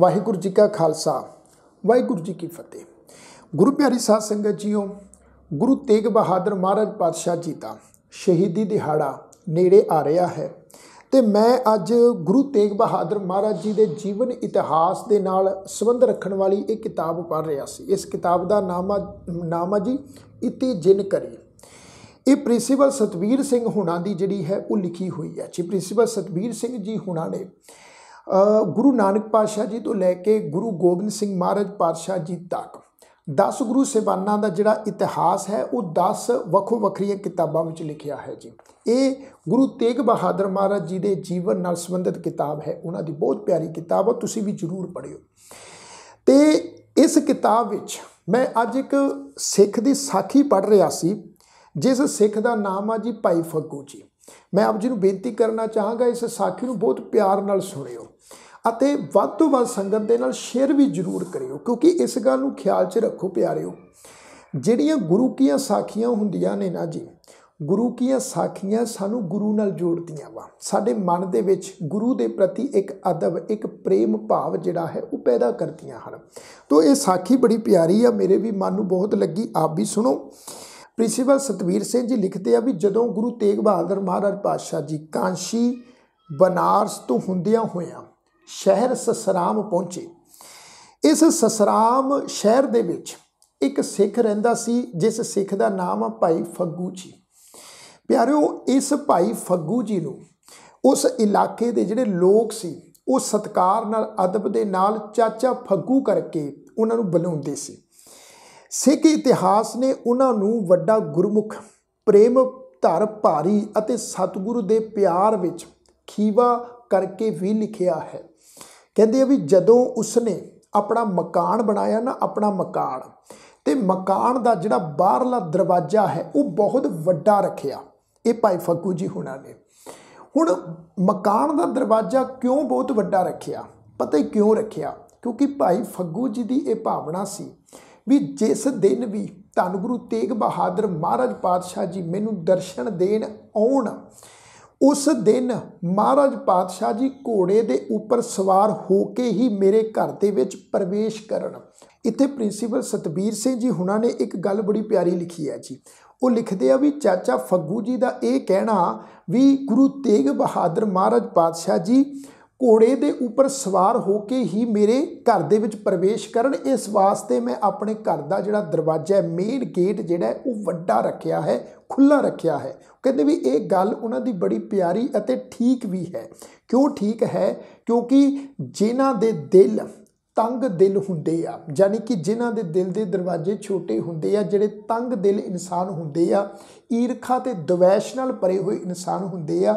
ਵਾਹਿਗੁਰੂ ਜੀ ਕਾ ਖਾਲਸਾ ਵਾਹਿਗੁਰੂ ਜੀ ਕੀ ਫਤਿਹ ਗੁਰੂ ਪਿਆਰੀ ਸਾਧ ਸੰਗਤ ਜੀਓ ਗੁਰੂ ਤੇਗ ਬਹਾਦਰ ਮਹਾਰਾਜ ਪਾਤਸ਼ਾਹ ਜੀ ਦਾ ਸ਼ਹੀਦੀ ਦਿਹਾੜਾ ਨੇੜੇ ਆ ਰਿਹਾ ਹੈ ਤੇ ਮੈਂ ਅੱਜ ਗੁਰੂ ਤੇਗ ਬਹਾਦਰ ਮਹਾਰਾਜ ਜੀ ਦੇ ਜੀਵਨ ਇਤਿਹਾਸ ਦੇ ਨਾਲ ਸੰਬੰਧ ਰੱਖਣ ਵਾਲੀ ਇਹ ਕਿਤਾਬ ਪੜ੍ਹ ਰਿਹਾ ਸੀ ਇਸ ਕਿਤਾਬ ਦਾ ਨਾਮ ਨਾਮ ਜੀ ਇਤੀ ਜਿਨ ਕਰੀ ਇਹ ਪ੍ਰਿੰਸੀਪਲ ਸਤਵੀਰ ਸਿੰਘ ਹੁਣਾਂ ਦੀ ਜਿਹੜੀ ਹੈ ਉਹ ਲਿਖੀ ਹੋਈ ਹੈ ਜੀ ਪ੍ਰਿੰਸੀਪਲ ਸਤਵੀਰ ਸਿੰਘ ਜੀ ਹੁਣਾਂ ਨੇ ਗੁਰੂ ਨਾਨਕ ਪਾਤਸ਼ਾਹ ਜੀ ਤੋਂ ਲੈ ਕੇ ਗੁਰੂ ਗੋਬਿੰਦ ਸਿੰਘ ਮਹਾਰਾਜ ਪਾਤਸ਼ਾਹ ਜੀ ਤੱਕ 10 ਗੁਰੂ ਸੇਵਾਨਾਂ ਦਾ ਜਿਹੜਾ ਇਤਿਹਾਸ ਹੈ ਉਹ 10 ਵੱਖੋ ਵੱਖਰੀਆਂ ਕਿਤਾਬਾਂ ਵਿੱਚ ਲਿਖਿਆ ਹੈ ਜੀ ਇਹ ਗੁਰੂ ਤੇਗ ਬਹਾਦਰ ਮਹਾਰਾਜ ਜੀ ਦੇ ਜੀਵਨ ਨਾਲ ਸੰਬੰਧਿਤ ਕਿਤਾਬ ਹੈ ਉਹਨਾਂ ਦੀ ਬਹੁਤ ਪਿਆਰੀ ਕਿਤਾਬ ਹੈ ਤੁਸੀਂ ਵੀ ਜ਼ਰੂਰ ਪੜਿਓ ਤੇ ਇਸ ਕਿਤਾਬ ਵਿੱਚ ਮੈਂ ਅੱਜ ਇੱਕ ਸਿੱਖ ਦੀ ਸਾਖੀ ਪੜ ਰਿਹਾ ਸੀ ਜਿਸ ਸਿੱਖ ਦਾ ਨਾਮ ਆ ਜੀ ਭਾਈ ਫੱਗੂ ਜੀ ਮੈਂ ਆਪ ਜੀ ਨੂੰ ਬੇਨਤੀ ਕਰਨਾ ਚਾਹਾਂਗਾ ਇਸ ਸਾਖੀ ਨੂੰ ਬਹੁਤ ਪਿਆਰ ਨਾਲ ਸੁਣਿਓ ਅਤੇ ਵੱਧ ਤੋਂ ਵੱਧ ਸੰਗਤ ਦੇ ਨਾਲ ਸ਼ੇਅਰ ਵੀ ਜ਼ਰੂਰ ਕਰਿਓ ਕਿਉਂਕਿ ਇਸ ਗੱਲ ਨੂੰ ਖਿਆਲ 'ਚ ਰੱਖੋ ਪਿਆਰਿਓ ਜਿਹੜੀਆਂ ਗੁਰੂ ਕੀਆਂ ਸਾਖੀਆਂ ਹੁੰਦੀਆਂ ਨੇ ਨਾ ਜੀ ਗੁਰੂ ਕੀਆਂ ਸਾਖੀਆਂ ਸਾਨੂੰ ਗੁਰੂ ਨਾਲ ਜੋੜਦੀਆਂ ਵਾ ਸਾਡੇ ਮਨ ਦੇ ਵਿੱਚ ਗੁਰੂ ਦੇ ਪ੍ਰਤੀ ਇੱਕ ਅਦਬ ਇੱਕ ਪ੍ਰੇਮ ਭਾਵ ਜਿਹੜਾ ਹੈ ਉਹ ਪੈਦਾ ਕਰਦੀਆਂ ਹਨ ਤੋਂ ਇਹ ਸਾਖੀ ਬੜੀ ਪਿਆਰੀ ਆ ਮੇਰੇ ਵੀ ਮਨ ਨੂੰ ਬਹੁਤ ਲੱਗੀ ਆਪ ਵੀ ਸੁਣੋ ਪ੍ਰਿੰਸੀਪਲ ਸਤਵੀਰ ਸਿੰਘ ਜੀ ਲਿਖਦੇ ਆ ਵੀ ਜਦੋਂ ਗੁਰੂ ਤੇਗ ਬਹਾਦਰ ਮਹਾਰਾਜ ਪਾਤਸ਼ਾਹ ਜੀ ਕਾਂਸ਼ੀ ਬਨਾਰਸ ਤੋਂ ਹੁੰਦਿਆਂ ਹੋਇਆਂ ਸ਼ਹਿਰ ਸਸਰਾਮ ਪਹੁੰਚੇ ਇਸ ਸਸਰਾਮ ਸ਼ਹਿਰ ਦੇ ਵਿੱਚ ਇੱਕ ਸਿੱਖ ਰਹਿੰਦਾ ਸੀ ਜਿਸ ਸਿੱਖ ਦਾ ਨਾਮ ਆ ਭਾਈ ਫੱਗੂ ਜੀ ਪਿਆਰਿਓ ਇਸ ਭਾਈ ਫੱਗੂ ਜੀ ਨੂੰ ਉਸ ਇਲਾਕੇ ਦੇ ਜਿਹੜੇ ਲੋਕ ਸੀ ਉਹ ਸਤਕਾਰ ਨਾਲ ਅਦਬ ਦੇ ਨਾਲ ਚਾਚਾ ਫੱਗੂ ਕਰਕੇ ਉਹਨਾਂ ਨੂੰ ਬੁਲਾਉਂਦੇ ਸੀ ਸਿੱਖ ਇਤਿਹਾਸ ਨੇ ਉਹਨਾਂ ਨੂੰ ਵੱਡਾ ਗੁਰਮੁਖ ਪ੍ਰੇਮ ਧਰ ਭਾਰੀ ਅਤੇ ਸਤਿਗੁਰੂ ਦੇ ਪਿਆਰ ਵਿੱਚ ਖੀਵਾ ਕਰਕੇ ਵੀ ਲਿਖਿਆ ਹੈ ਕਹਿੰਦੇ ਆ ਵੀ ਜਦੋਂ ਉਸਨੇ ਆਪਣਾ ਮਕਾਨ ਬਣਾਇਆ ਨਾ ਆਪਣਾ ਮਕਾਨ ਤੇ ਮਕਾਨ ਦਾ ਜਿਹੜਾ ਬਾਹਰਲਾ ਦਰਵਾਜ਼ਾ ਹੈ ਉਹ ਬਹੁਤ ਵੱਡਾ ਰੱਖਿਆ ਇਹ ਭਾਈ ਫੱਕੂ ਜੀ ਹੁਣਾਂ ਨੇ ਹੁਣ ਮਕਾਨ ਦਾ ਦਰਵਾਜ਼ਾ ਕਿਉਂ ਬਹੁਤ ਵੱਡਾ ਰੱਖਿਆ ਪਤਾ ਹੀ ਕਿਉਂ ਰੱਖਿਆ ਕਿਉਂਕਿ ਭਾਈ ਫੱਗੂ ਜੀ ਦੀ ਇਹ ਭਾਵਨਾ ਸੀ ਵੀ ਜਿਸ ਦਿਨ ਵੀ ਧੰਨ ਗੁਰੂ ਤੇਗ ਬਹਾਦਰ ਮਹਾਰਾਜ ਪਾਤਸ਼ਾਹ ਜੀ ਮੈਨੂੰ ਦਰਸ਼ਨ ਦੇਣ ਆਉਣ ਉਸ ਦਿਨ ਮਹਾਰਾਜ ਪਾਤਸ਼ਾਹ ਜੀ ਘੋੜੇ ਦੇ ਉੱਪਰ ਸਵਾਰ ਹੋ ਕੇ ਹੀ ਮੇਰੇ ਘਰ ਦੇ ਵਿੱਚ ਪ੍ਰਵੇਸ਼ ਕਰਨ ਇੱਥੇ ਪ੍ਰਿੰਸੀਪਲ ਸਤਬੀਰ ਸਿੰਘ ਜੀ ਹੁਣਾਂ ਨੇ ਇੱਕ ਗੱਲ ਬੜੀ ਪਿਆਰੀ ਲਿਖੀ ਹੈ ਜੀ ਉਹ ਲਿਖਦੇ ਆ ਵੀ ਚਾਚਾ ਫੱਗੂ ਜੀ ਦਾ ਇਹ ਕਹਿਣਾ ਵੀ ਗੁਰੂ ਤੇਗ ਬਹਾਦਰ ਮਹਾਰਾਜ ਪਾਤਸ਼ਾਹ ਜੀ ਘੋੜੇ ਦੇ ਉੱਪਰ ਸਵਾਰ ਹੋ ਕੇ ਹੀ ਮੇਰੇ ਘਰ ਦੇ ਵਿੱਚ ਪ੍ਰਵੇਸ਼ ਕਰਨ ਇਸ ਵਾਸਤੇ ਮੈਂ ਆਪਣੇ ਘਰ ਦਾ ਜਿਹੜਾ ਦਰਵਾਜ਼ਾ ਹੈ ਮੇਨ ਗੇਟ ਜਿਹੜਾ ਉਹ ਵੱਡਾ ਰੱਖਿਆ ਹੈ ਖੁੱਲਾ ਰੱਖਿਆ ਹੈ ਕਹਿੰਦੇ ਵੀ ਇਹ ਗੱਲ ਉਹਨਾਂ ਦੀ ਬੜੀ ਪਿਆਰੀ ਅਤੇ ਠੀਕ ਵੀ ਹੈ ਕਿਉਂ ਠੀਕ ਹੈ ਕਿਉਂਕਿ ਜਿਨ੍ਹਾਂ ਦੇ ਦਿਲ ਤੰਗ ਦਿਲ ਹੁੰਦੇ ਆ ਯਾਨੀ ਕਿ ਜਿਨ੍ਹਾਂ ਦੇ ਦਿਲ ਦੇ ਦਰਵਾਜ਼ੇ ਛੋਟੇ ਹੁੰਦੇ ਆ ਜਿਹੜੇ ਤੰਗ ਦਿਲ ਇਨਸਾਨ ਹੁੰਦੇ ਆ ਈਰਖਾ ਤੇ ਦਵੈਸ਼ ਨਾਲ ਭਰੇ ਹੋਏ ਇਨਸਾਨ ਹੁੰਦੇ ਆ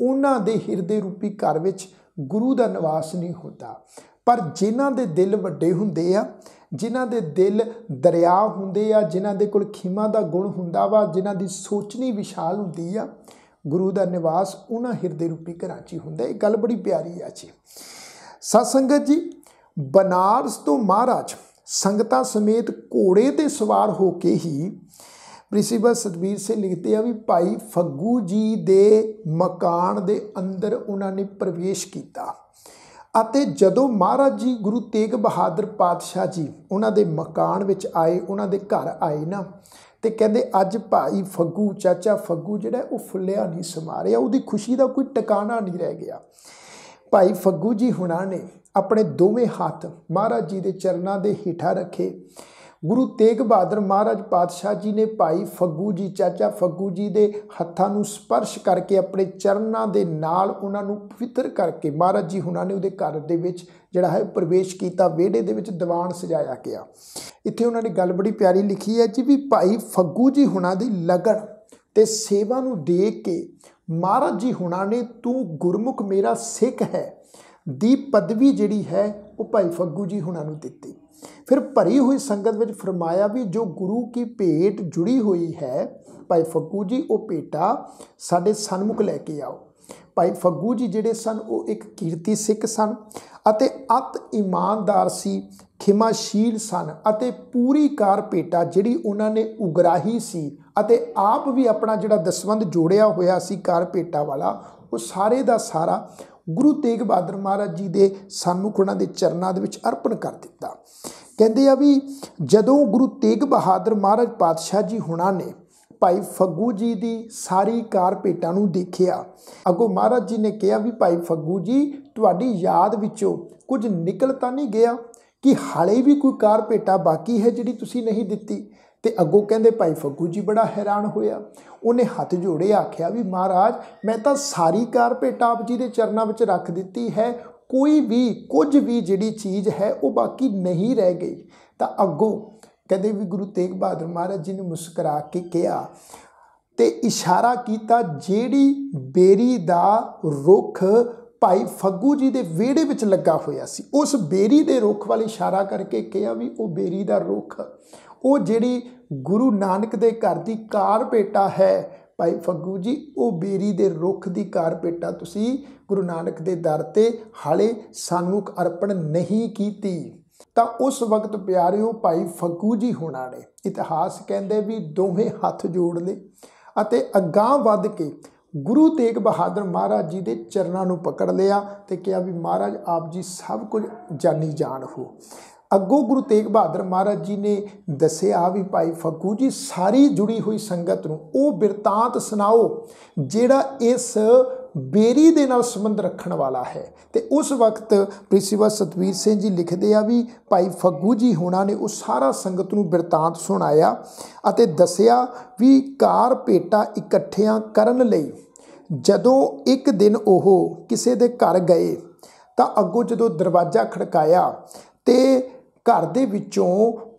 ਉਹਨਾਂ ਦੇ ਹਿਰਦੇ ਰੂਪੀ ਘਰ ਵਿੱਚ ਗੁਰੂ ਦਾ ਨਿਵਾਸ ਨਹੀਂ ਹੁੰਦਾ ਪਰ ਜਿਨ੍ਹਾਂ ਦੇ ਦਿਲ ਵੱਡੇ ਹੁੰਦੇ ਆ ਜਿਨ੍ਹਾਂ ਦੇ ਦਿਲ ਦਰਿਆ ਹੁੰਦੇ ਆ ਜਿਨ੍ਹਾਂ ਦੇ ਕੋਲ ਖਿਮਾ ਦਾ ਗੁਣ ਹੁੰਦਾ ਵਾ ਜਿਨ੍ਹਾਂ ਦੀ ਸੋਚਣੀ ਵਿਸ਼ਾਲ ਹੁੰਦੀ ਆ ਗੁਰੂ ਦਾ ਨਿਵਾਸ ਉਹਨਾਂ ਹਿਰਦੇ ਰੂਪੀ ਘਰਾਂ 'ਚ ਹੁੰਦਾ ਇਹ ਗੱਲ ਬੜੀ ਪਿਆਰੀ ਆ ਜੀ ਸਤਸੰਗਤ ਜੀ ਬਨਾਰਸ ਤੋਂ ਮਹਾਰਾਜ ਸੰਗਤਾਂ ਸਮੇਤ ਘੋੜੇ ਤੇ ਸਵਾਰ ਹੋ ਕੇ ਹੀ ਪ੍ਰਿੰਸੀਪਲ ਸਤਬੀਰ ਸੇ ਲਿਖਤੇ ਆ ਵੀ ਭਾਈ ਫੱਗੂ ਜੀ ਦੇ ਮਕਾਨ ਦੇ ਅੰਦਰ ਉਹਨਾਂ ਨੇ ਪ੍ਰਵੇਸ਼ ਕੀਤਾ ਅਤੇ ਜਦੋਂ ਮਹਾਰਾਜ ਜੀ ਗੁਰੂ ਤੇਗ ਬਹਾਦਰ ਪਾਤਸ਼ਾਹ ਜੀ ਉਹਨਾਂ ਦੇ ਮਕਾਨ ਵਿੱਚ ਆਏ ਉਹਨਾਂ ਦੇ ਘਰ ਆਏ ਨਾ ਤੇ ਕਹਿੰਦੇ ਅੱਜ ਭਾਈ ਫੱਗੂ ਚਾਚਾ ਫੱਗੂ ਜਿਹੜਾ ਉਹ ਫੁੱਲਿਆ ਨਹੀਂ ਸਮਾਰਿਆ ਉਹਦੀ ਖੁਸ਼ੀ ਦਾ ਕੋਈ ਟਿਕਾਣਾ ਨਹੀਂ ਰਹਿ ਗਿਆ ਭਾਈ ਫੱਗੂ ਜੀ ਹੁਣਾਂ ਨੇ ਆਪਣੇ ਦੋਵੇਂ ਹੱਥ ਮਹਾਰਾਜ ਜੀ ਦੇ ਚਰਨਾਂ ਦੇ ਹੀਠਾ ਰੱਖੇ ਗੁਰੂ ਤੇਗ ਬਹਾਦਰ ਮਹਾਰਾਜ ਪਾਤਸ਼ਾਹ ਜੀ ਨੇ ਭਾਈ ਫੱਗੂ ਜੀ ਚਾਚਾ ਫੱਗੂ ਜੀ ਦੇ ਹੱਥਾਂ ਨੂੰ ਸਪਰਸ਼ ਕਰਕੇ ਆਪਣੇ ਚਰਨਾਂ ਦੇ ਨਾਲ ਉਹਨਾਂ ਨੂੰ ਪਵਿੱਤਰ ਕਰਕੇ ਮਹਾਰਾਜ ਜੀ ਹੁਣਾਂ ਨੇ ਉਹਦੇ ਘਰ ਦੇ ਵਿੱਚ ਜਿਹੜਾ ਹੈ ਪ੍ਰਵੇਸ਼ ਕੀਤਾ ਵਿਹੜੇ ਦੇ ਵਿੱਚ ਦੀਵਾਨ ਸਜਾਇਆ ਗਿਆ ਇੱਥੇ ਉਹਨਾਂ ਨੇ ਗੱਲ ਬੜੀ ਪਿਆਰੀ ਲਿਖੀ ਹੈ ਜੀ ਵੀ ਭਾਈ ਫੱਗੂ ਜੀ ਹੁਣਾਂ ਦੀ ਲਗਨ ਤੇ ਸੇਵਾ ਨੂੰ ਦੇਖ ਕੇ ਮਹਾਰਾਜ ਜੀ ਹੁਣਾਂ ਨੇ ਤੂੰ ਗੁਰਮੁਖ ਮੇਰਾ ਸਿੱਖ ਹੈ ਦੀ ਪਦਵੀ ਜਿਹੜੀ ਹੈ ਉਹ ਭਾਈ ਫੱਗੂ ਜੀ ਹੁਣਾਂ ਨੂੰ ਦਿੱਤੀ ਫਿਰ ਭਰੀ ਹੋਈ ਸੰਗਤ ਵਿੱਚ ਫਰਮਾਇਆ ਵੀ ਜੋ ਗੁਰੂ ਕੀ ਭੇਟ ਜੁੜੀ ਹੋਈ ਹੈ ਭਾਈ ਫੱਗੂ ਜੀ ਉਹ ਭੇਟਾ ਸਾਡੇ ਸਨਮੁਖ ਲੈ ਕੇ ਆਓ ਭਾਈ ਫੱਗੂ ਜੀ ਜਿਹੜੇ ਸਨ ਉਹ ਇੱਕ ਕੀਰਤੀ ਸਿੱਖ ਸਨ ਅਤੇ ਅਤ ਇਮਾਨਦਾਰ ਸੀ ਖਿਮਾਸ਼ੀਲ ਸਨ ਅਤੇ ਪੂਰੀ ਕਾਰ ਭੇਟਾ ਜਿਹੜੀ ਉਹਨਾਂ ਨੇ ਉਗਰਾਹੀ ਸੀ ਅਤੇ ਆਪ ਵੀ ਆਪਣਾ ਜਿਹੜਾ ਦਸਵੰਦ ਜੋੜਿਆ ਹੋਇਆ ਸੀ ਕਾਰ ਭੇਟਾ ਵਾਲਾ ਉਹ ਸਾਰੇ ਦਾ ਸਾਰਾ ਗੁਰੂ ਤੇਗ ਬਹਾਦਰ ਮਹਾਰਾਜ ਜੀ ਦੇ ਸਾਨੂੰ ਖੁਣਾ ਦੇ ਚਰਨਾਂ ਦੇ ਵਿੱਚ ਅਰਪਣ ਕਰ ਦਿੱਤਾ ਕਹਿੰਦੇ ਆ ਵੀ ਜਦੋਂ ਗੁਰੂ ਤੇਗ ਬਹਾਦਰ ਮਹਾਰਾਜ ਪਾਤਸ਼ਾਹ ਜੀ ਹੁਣਾਂ ਨੇ ਭਾਈ ਫੱਗੂ ਜੀ ਦੀ ਸਾਰੀ ਕਾਰ ਨੂੰ ਦੇਖਿਆ ਅਗੋ ਮਹਾਰਾਜ ਜੀ ਨੇ ਕਿਹਾ ਵੀ ਭਾਈ ਫੱਗੂ ਜੀ ਤੁਹਾਡੀ ਯਾਦ ਵਿੱਚੋਂ ਕੁਝ ਨਿਕਲ ਤਾਂ ਨਹੀਂ ਗਿਆ ਕਿ ਹਾਲੇ ਵੀ ਕੋਈ ਕਾਰ ਬਾਕੀ ਹੈ ਜਿਹੜੀ ਤੁਸੀਂ ਨਹੀਂ ਦਿੱਤੀ ਤੇ ਅੱਗੋਂ ਕਹਿੰਦੇ ਭਾਈ ਫੱਗੂ ਜੀ ਬੜਾ ਹੈਰਾਨ ਹੋਇਆ ਉਹਨੇ ਹੱਥ ਜੋੜੇ ਆਖਿਆ ਵੀ ਮਹਾਰਾਜ ਮੈਂ ਤਾਂ ਸਾਰੀ ਕਾਰ ਭੇਟਾ ਆਪ ਜੀ ਦੇ ਚਰਨਾਂ ਵਿੱਚ ਰੱਖ ਦਿੱਤੀ ਹੈ ਕੋਈ ਵੀ ਕੁਝ ਵੀ ਜਿਹੜੀ ਚੀਜ਼ ਹੈ ਉਹ ਬਾਕੀ ਨਹੀਂ ਰਹਿ ਗਈ ਤਾਂ ਅੱਗੋਂ ਕਹਿੰਦੇ ਵੀ ਗੁਰੂ ਤੇਗ ਬਹਾਦਰ ਮਹਾਰਾਜ ਜੀ ਨੇ ਮੁਸਕਰਾ ਕੇ ਕਿਹਾ ਤੇ ਇਸ਼ਾਰਾ ਕੀਤਾ ਜਿਹੜੀ 베ਰੀ ਦਾ ਰੁੱਖ ਭਾਈ ਫੱਗੂ ਜੀ ਦੇ ਵਿਹੜੇ ਵਿੱਚ ਲੱਗਾ ਹੋਇਆ ਸੀ ਉਸ 베ਰੀ ਦੇ ਰੁੱਖ ਵੱਲ ਇਸ਼ਾਰਾ ਕਰਕੇ ਕਿਹਾ ਵੀ ਉਹ 베ਰੀ ਦਾ ਰੁੱਖ ਉਹ ਜਿਹੜੀ ਗੁਰੂ ਨਾਨਕ ਦੇ ਘਰ ਦੀ ਕਾਰਪੇਟਾ ਹੈ ਭਾਈ ਫੱਗੂ ਜੀ ਉਹ ਬੇਰੀ ਦੇ ਰੁੱਖ ਦੀ ਕਾਰਪੇਟਾ ਤੁਸੀਂ ਗੁਰੂ ਨਾਨਕ ਦੇ ਦਰ ਤੇ ਹਾਲੇ ਸਾਨੂੰ ਅਰਪਣ ਨਹੀਂ ਕੀਤੀ ਤਾਂ ਉਸ ਵਕਤ ਪਿਆਰਿਓ ਭਾਈ ਫੱਗੂ ਜੀ ਹੋਣਾ ਨੇ ਇਤਿਹਾਸ ਕਹਿੰਦੇ ਵੀ ਦੋਵੇਂ ਹੱਥ ਜੋੜ ਲੇ ਅਤੇ ਅਗਾਹ ਵੱਧ ਕੇ ਗੁਰੂ ਤੇਗ ਬਹਾਦਰ ਮਹਾਰਾਜ ਜੀ ਦੇ ਚਰਨਾਂ ਨੂੰ ਪਕੜ ਲਿਆ ਤੇ ਕਿਹਾ ਵੀ ਮਹਾਰਾਜ ਆਪ ਜੀ ਸਭ ਕੁਝ ਜਾਣੀ ਜਾਣ ਹੋ ਅੱਗੋ ਗੁਰੂ ਤੇਗ ਬਹਾਦਰ ਮਹਾਰਾਜ ਜੀ ਨੇ ਦੱਸਿਆ ਵੀ ਭਾਈ ਫੱਗੂ ਜੀ ਸਾਰੀ ਜੁੜੀ ਹੋਈ ਸੰਗਤ ਨੂੰ ਉਹ ਬਿਰਤਾਂਤ ਸੁਣਾਓ ਜਿਹੜਾ ਇਸ ਬੇਰੀ ਦੇ ਨਾਲ ਸੰਬੰਧ ਰੱਖਣ ਵਾਲਾ ਹੈ ਤੇ ਉਸ ਵਕਤ ਪ੍ਰਿਸੀਵਾ ਸਤਵੀਰ ਸਿੰਘ ਜੀ ਲਿਖਦੇ ਆ ਵੀ ਭਾਈ ਫੱਗੂ ਜੀ ਹੋਣਾ ਨੇ ਉਹ ਸਾਰਾ ਸੰਗਤ ਨੂੰ ਬਿਰਤਾਂਤ ਸੁਣਾਇਆ ਅਤੇ ਦੱਸਿਆ ਵੀ ਕਾਰ ਭੇਟਾ ਇਕੱਠਿਆਂ ਕਰਨ ਲਈ ਜਦੋਂ ਇੱਕ ਦਿਨ ਉਹ ਕਿਸੇ ਦੇ ਘਰ ਗਏ ਤਾਂ ਅੱਗੋਂ ਜਦੋਂ ਦਰਵਾਜ਼ਾ ਖੜਕਾਇਆ ਤੇ ਘਰ ਦੇ ਵਿੱਚੋਂ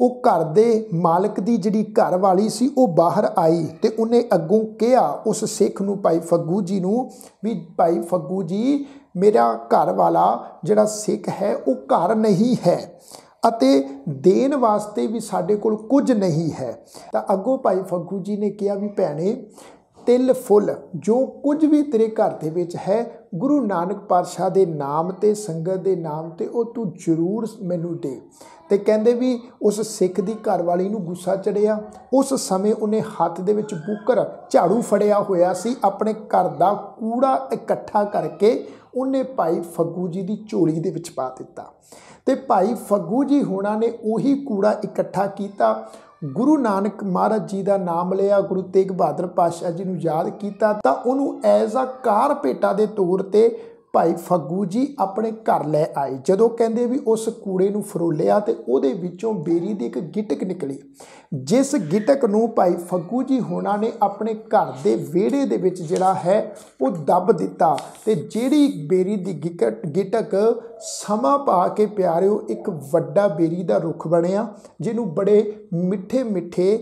ਉਹ ਘਰ ਦੇ ਮਾਲਕ ਦੀ ਜਿਹੜੀ ਘਰ ਵਾਲੀ ਸੀ ਉਹ ਬਾਹਰ ਆਈ ਤੇ ਉਹਨੇ ਅੱਗੋਂ ਕਿਹਾ ਉਸ ਸਿੱਖ ਨੂੰ ਭਾਈ ਫੱਗੂ ਜੀ ਨੂੰ ਵੀ ਭਾਈ ਫੱਗੂ ਜੀ ਮੇਰਾ ਘਰ ਵਾਲਾ ਜਿਹੜਾ ਸਿੱਖ ਹੈ ਉਹ ਘਰ ਨਹੀਂ ਹੈ ਅਤੇ ਦੇਣ ਵਾਸਤੇ ਵੀ ਸਾਡੇ ਕੋਲ ਕੁਝ ਨਹੀਂ ਹੈ ਤਾਂ ਅੱਗੋਂ ਭਾਈ ਫੱਗੂ ਜੀ ਨੇ ਕਿਹਾ ਵੀ ਭੈਣੇ ਤਿਲ ਫੁੱਲ ਜੋ ਕੁਝ ਵੀ ਤੇਰੇ ਘਰ ਦੇ ਵਿੱਚ ਹੈ ਗੁਰੂ ਨਾਨਕ ਪਾਤਸ਼ਾਹ ਦੇ ਨਾਮ ਤੇ ਸੰਗਤ ਦੇ ਨਾਮ ਤੇ ਉਹ ਤੂੰ ਜ਼ਰੂਰ ਮੈਨੂੰ ਦੇ ਤੇ ਕਹਿੰਦੇ ਵੀ ਉਸ ਸਿੱਖ ਦੀ ਘਰ ਵਾਲੀ ਨੂੰ ਗੁੱਸਾ ਚੜਿਆ ਉਸ ਸਮੇਂ ਉਹਨੇ ਹੱਥ ਦੇ ਵਿੱਚ ਬੁੱਕਰ ਝਾੜੂ ਫੜਿਆ ਹੋਇਆ ਸੀ ਆਪਣੇ ਘਰ ਦਾ ਕੂੜਾ ਇਕੱਠਾ ਕਰਕੇ ਉਹਨੇ ਭਾਈ ਫੱਗੂ ਜੀ ਦੀ ਝੋਲੀ ਦੇ ਵਿੱਚ ਪਾ ਦਿੱਤਾ ਤੇ ਭਾਈ ਫੱਗੂ ਜੀ ਹੋਣਾ ਨੇ ਉਹੀ ਕੂੜਾ ਇਕੱਠਾ ਕੀਤਾ ਗੁਰੂ ਨਾਨਕ ਮਹਾਰਾਜ ਜੀ ਦਾ ਨਾਮ ਲਿਆ ਗੁਰੂ ਤੇਗ ਬਹਾਦਰ ਪਾਤਸ਼ਾਹ ਜੀ ਨੂੰ ਯਾਦ ਕੀਤਾ ਤਾਂ ਉਹਨੂੰ ਐਜ਼ ਅ ਕਾਰ ਭੇਟਾ ਦੇ ਤੌਰ ਤੇ ਭਾਈ ਫੱਗੂ ਜੀ ਆਪਣੇ ਘਰ ਲੈ ਆਏ ਜਦੋਂ ਕਹਿੰਦੇ ਵੀ ਉਸ ਕੂੜੇ ਨੂੰ ਫਰੋਲਿਆ ਤੇ ਉਹਦੇ ਵਿੱਚੋਂ ਬੇਰੀ ਦੀ ਇੱਕ ਗਿਟਕ ਨਿਕਲੀ ਜਿਸ ਗਿਟਕ ਨੂੰ ਭਾਈ ਫੱਗੂ ਜੀ ਹੋਣਾ ਨੇ ਆਪਣੇ ਘਰ ਦੇ ਵਿਹੜੇ ਦੇ ਵਿੱਚ ਜਿਹੜਾ ਹੈ ਉਹ ਦੱਬ ਦਿੱਤਾ ਤੇ ਜਿਹੜੀ ਬੇਰੀ ਦੀ ਗਿਟਕ ਸਮਾਂ ਪਾ ਕੇ ਪਿਆਰਿਓ ਇੱਕ ਵੱਡਾ ਬੇਰੀ ਦਾ ਰੁੱਖ ਬਣਿਆ ਜਿਹਨੂੰ ਬੜੇ ਮਿੱਠੇ ਮਿੱਠੇ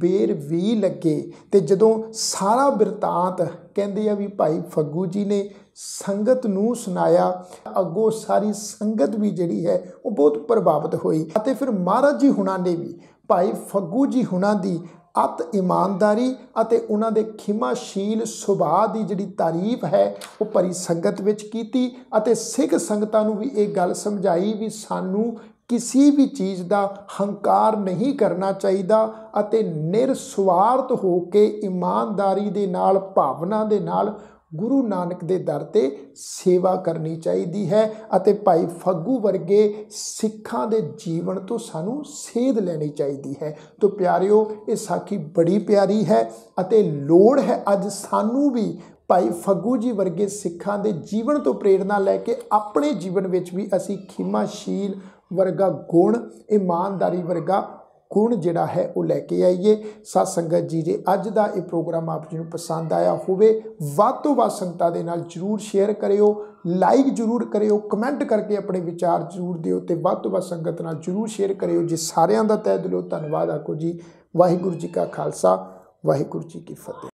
ਬੇਰ ਵੀ ਲੱਗੇ ਤੇ ਜਦੋਂ ਸਾਰਾ ਬਿਰਤਾਂਤ ਕਹਿੰਦੇ ਆ ਵੀ ਭਾਈ ਫੱਗੂ ਜੀ ਨੇ ਸੰਗਤ ਨੂੰ ਸੁਨਾਇਆ ਅੱਗੋ ਸਾਰੀ ਸੰਗਤ ਵੀ ਜਿਹੜੀ ਹੈ ਉਹ ਬਹੁਤ ਪ੍ਰਭਾਵਿਤ ਹੋਈ ਅਤੇ ਫਿਰ ਮਹਾਰਾਜ ਜੀ ਹੁਣਾਂ ਨੇ ਵੀ ਭਾਈ ਫੱਗੂ ਜੀ ਹੁਣਾਂ ਦੀ ਅਤ ਇਮਾਨਦਾਰੀ ਅਤੇ ਉਹਨਾਂ ਦੇ ਖਿਮਾਸ਼ੀਲ ਸੁਭਾਅ ਦੀ ਜਿਹੜੀ ਤਾਰੀਫ ਹੈ ਉਹ ਭਰੀ ਸੰਗਤ ਵਿੱਚ ਕੀਤੀ ਅਤੇ ਸਿੱਖ ਸੰਗਤਾਂ ਨੂੰ ਵੀ ਇਹ ਗੱਲ ਸਮਝਾਈ ਵੀ ਸਾਨੂੰ ਕਿਸੇ ਵੀ ਚੀਜ਼ ਦਾ ਹੰਕਾਰ ਨਹੀਂ ਕਰਨਾ ਚਾਹੀਦਾ ਅਤੇ ਨਿਰਸਵਾਰਥ ਹੋ ਕੇ ਇਮਾਨਦਾਰੀ ਦੇ ਨਾਲ ਭਾਵਨਾ ਦੇ ਨਾਲ ਗੁਰੂ ਨਾਨਕ ਦੇ ਦਰ ਤੇ ਸੇਵਾ ਕਰਨੀ ਚਾਹੀਦੀ ਹੈ ਅਤੇ ਭਾਈ ਫੱਗੂ ਵਰਗੇ ਸਿੱਖਾਂ ਦੇ ਜੀਵਨ ਤੋਂ ਸਾਨੂੰ ਸੇਧ ਲੈਣੀ ਚਾਹੀਦੀ ਹੈ ਤੋ ਪਿਆਰਿਓ ਇਹ ਸਾਖੀ ਬੜੀ ਪਿਆਰੀ ਹੈ ਅਤੇ ਲੋੜ ਹੈ ਅੱਜ ਸਾਨੂੰ ਵੀ ਭਾਈ ਫੱਗੂ ਜੀ ਵਰਗੇ ਸਿੱਖਾਂ ਦੇ ਜੀਵਨ ਤੋਂ ਪ੍ਰੇਰਣਾ ਲੈ ਕੇ ਆਪਣੇ ਜੀਵਨ ਵਿੱਚ ਵੀ ਅਸੀਂ ਖਿਮਾਸ਼ੀਲ ਵਰਗਾ ਗੁਣ ਇਮਾਨਦਾਰੀ ਵਰਗਾ ਗੁਣ ਜਿਹੜਾ ਹੈ ਉਹ ਲੈ ਕੇ ਆਈਏ ਸਤ ਸੰਗਤ ਜੀ ਜੇ ਅੱਜ ਦਾ ਇਹ ਪ੍ਰੋਗਰਾਮ ਆਪ ਜੀ ਨੂੰ ਪਸੰਦ ਆਇਆ ਹੋਵੇ ਵੱਧ ਤੋਂ ਵੱਧ ਸੰਗਤਾਂ ਦੇ ਨਾਲ ਜਰੂਰ ਸ਼ੇਅਰ ਕਰਿਓ ਲਾਈਕ ਜਰੂਰ ਕਰਿਓ ਕਮੈਂਟ ਕਰਕੇ ਆਪਣੇ ਵਿਚਾਰ ਜਰੂਰ ਦਿਓ ਤੇ ਵੱਧ ਤੋਂ ਵੱਧ ਸੰਗਤ ਨਾਲ ਜਰੂਰ ਸ਼ੇਅਰ ਕਰਿਓ ਜੇ ਸਾਰਿਆਂ ਦਾ ਤਹਿ ਦਿਲੋਂ ਧੰਨਵਾਦ ਆਕੋ ਜੀ ਵਾਹਿਗੁਰੂ ਜੀ ਕਾ ਖਾਲਸਾ ਵਾਹਿਗੁਰੂ ਜੀ ਕੀ ਫਤਿਹ